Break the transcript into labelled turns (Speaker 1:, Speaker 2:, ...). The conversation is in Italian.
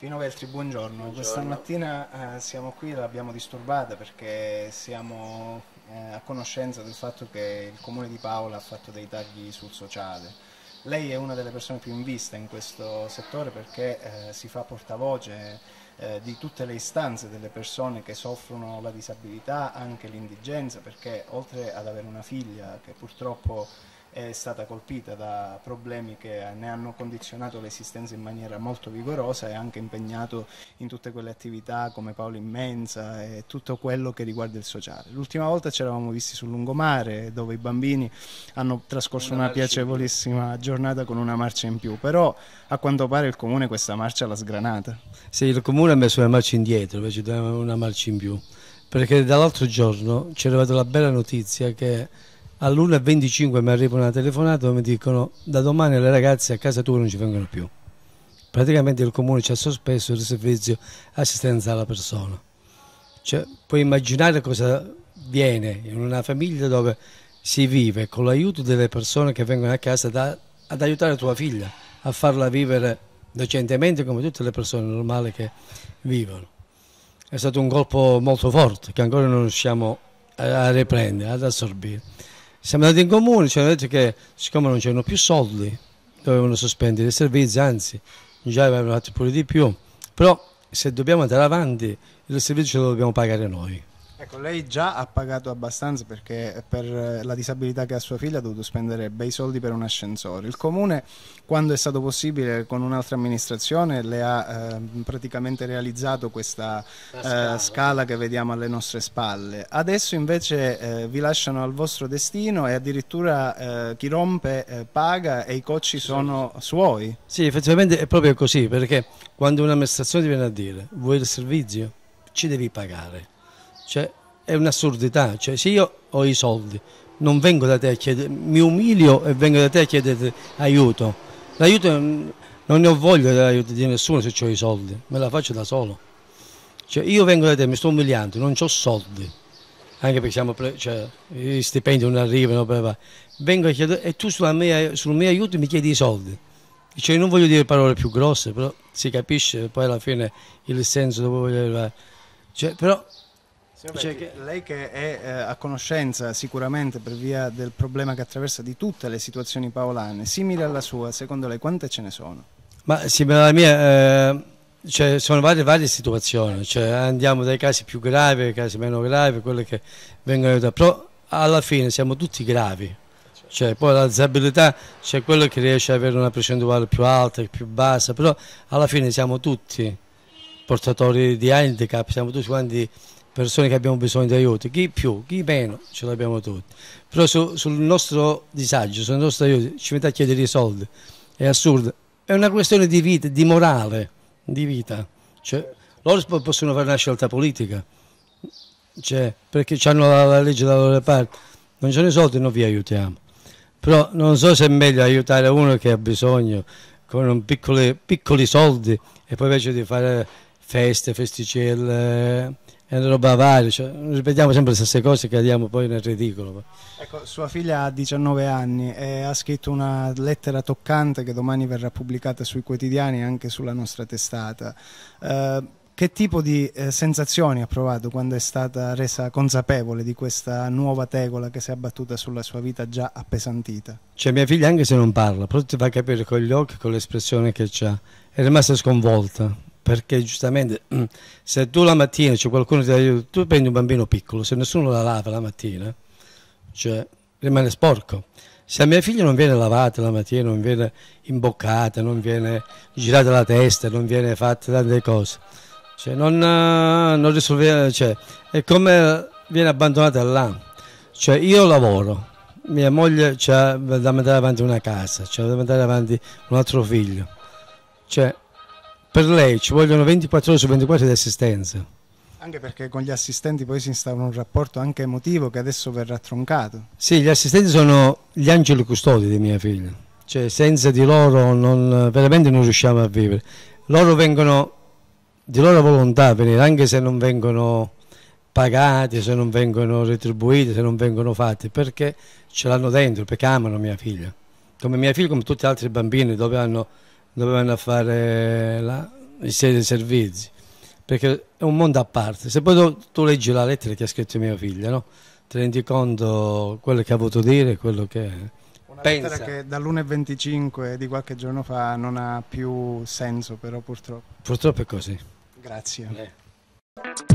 Speaker 1: Pino Veltri, buongiorno. buongiorno. Questa mattina eh, siamo qui e l'abbiamo disturbata perché siamo eh, a conoscenza del fatto che il comune di Paola ha fatto dei tagli sul sociale. Lei è una delle persone più in vista in questo settore perché eh, si fa portavoce eh, di tutte le istanze delle persone che soffrono la disabilità, anche l'indigenza, perché oltre ad avere una figlia che purtroppo è stata colpita da problemi che ne hanno condizionato l'esistenza in maniera molto vigorosa e anche impegnato in tutte quelle attività come Paolo Immensa e tutto quello che riguarda il sociale. L'ultima volta ci eravamo visti sul lungomare dove i bambini hanno trascorso una, una piacevolissima giornata con una marcia in più, però a quanto pare il comune questa marcia l'ha sgranata.
Speaker 2: Sì, il comune ha messo una marcia indietro, invece una marcia in più, perché dall'altro giorno c'è arrivata la bella notizia che all'1.25 mi arriva una telefonata dove mi dicono da domani le ragazze a casa tua non ci vengono più. Praticamente il comune ci ha sospeso il servizio assistenza alla persona. Cioè, puoi immaginare cosa viene in una famiglia dove si vive con l'aiuto delle persone che vengono a casa da, ad aiutare tua figlia a farla vivere decentemente come tutte le persone normali che vivono. È stato un colpo molto forte che ancora non riusciamo a riprendere, ad assorbire. Siamo andati in comune, ci hanno detto che siccome non c'erano più soldi, dovevano sospendere i servizi, anzi già avevano fatto pure di più, però se dobbiamo andare avanti il servizio lo dobbiamo pagare noi.
Speaker 1: Ecco, lei già ha pagato abbastanza perché per eh, la disabilità che ha sua figlia ha dovuto spendere bei soldi per un ascensore. Il comune, quando è stato possibile, con un'altra amministrazione, le ha eh, praticamente realizzato questa eh, scala. Eh, scala. che vediamo alle nostre spalle. Adesso invece eh, vi lasciano al vostro destino e addirittura eh, chi rompe paga e i cocci sono suoi.
Speaker 2: Sì, effettivamente è proprio così, perché quando un'amministrazione ti viene a dire vuoi il servizio, ci devi pagare cioè, è un'assurdità. Cioè, se io ho i soldi, non vengo da te a chiedere, mi umilio e vengo da te a chiedere aiuto. L'aiuto non ne ho voglia dell'aiuto di nessuno se ho i soldi, me la faccio da solo. Cioè, io vengo da te, mi sto umiliando, non ho soldi, anche perché siamo cioè, gli stipendi non arrivano, vengo a chiedere e tu mia, sul mio aiuto mi chiedi i soldi. Cioè, non voglio dire parole più grosse, però si capisce poi alla fine il senso dove voglio arrivare. Cioè, però
Speaker 1: cioè che lei che è eh, a conoscenza sicuramente per via del problema che attraversa di tutte le situazioni paolane, simile alla sua, secondo lei quante ce ne sono?
Speaker 2: Ma simile alla mia, eh, cioè, sono varie, varie situazioni, cioè, andiamo dai casi più gravi ai casi meno gravi, quelle che vengono aiutate, però alla fine siamo tutti gravi. Cioè, poi la disabilità c'è quello che riesce ad avere una percentuale più alta, più bassa, però alla fine siamo tutti portatori di handicap, siamo tutti quanti persone che abbiamo bisogno di aiuto, chi più, chi meno, ce l'abbiamo tutti. Però su, sul nostro disagio, sul nostro aiuto, ci mette a chiedere i soldi, è assurdo. È una questione di vita, di morale, di vita. Cioè, loro possono fare una scelta politica, cioè, perché hanno la, la legge dalla loro parte. Non c'è i soldi, non vi aiutiamo. Però non so se è meglio aiutare uno che ha bisogno con piccoli, piccoli soldi e poi invece di fare feste, festicelle è una roba varia, cioè, ripetiamo sempre le stesse cose e cadiamo poi nel ridicolo.
Speaker 1: Ecco, sua figlia ha 19 anni e ha scritto una lettera toccante che domani verrà pubblicata sui quotidiani e anche sulla nostra testata. Eh, che tipo di eh, sensazioni ha provato quando è stata resa consapevole di questa nuova tegola che si è abbattuta sulla sua vita già appesantita?
Speaker 2: Cioè mia figlia anche se non parla, però ti fa capire con gli occhi, con l'espressione che ha, è rimasta sconvolta, perché giustamente mm, se tu la mattina c'è cioè qualcuno che ti aiuta, tu prendi un bambino piccolo, se nessuno la lava la mattina, cioè, rimane sporco. Se a mia figlia non viene lavata la mattina, non viene imboccata, non viene girata la testa, non viene fatta tante cose, cioè, non, eh, non risolve, cioè, è come viene abbandonata là. Cioè, io lavoro, mia moglie ha da mandare avanti una casa, ha da mandare avanti un altro figlio. Cioè, per lei ci vogliono 24 ore su 24 di assistenza.
Speaker 1: Anche perché con gli assistenti poi si instaura un rapporto anche emotivo che adesso verrà troncato.
Speaker 2: Sì, gli assistenti sono gli angeli custodi di mia figlia, cioè senza di loro non, veramente non riusciamo a vivere. Loro vengono di loro volontà venire, anche se non vengono pagati, se non vengono retribuiti, se non vengono fatti, perché ce l'hanno dentro, perché amano mia figlia. Come mia figlia, come tutti gli altri bambini dove hanno dovevano fare la, i seri servizi, perché è un mondo a parte. Se poi tu, tu leggi la lettera che ha scritto mia figlia, no? ti rendi conto quello che ha voluto dire, quello che...
Speaker 1: Una pensa. lettera che dall'1.25 di qualche giorno fa non ha più senso però purtroppo. Purtroppo è così. Grazie. Eh.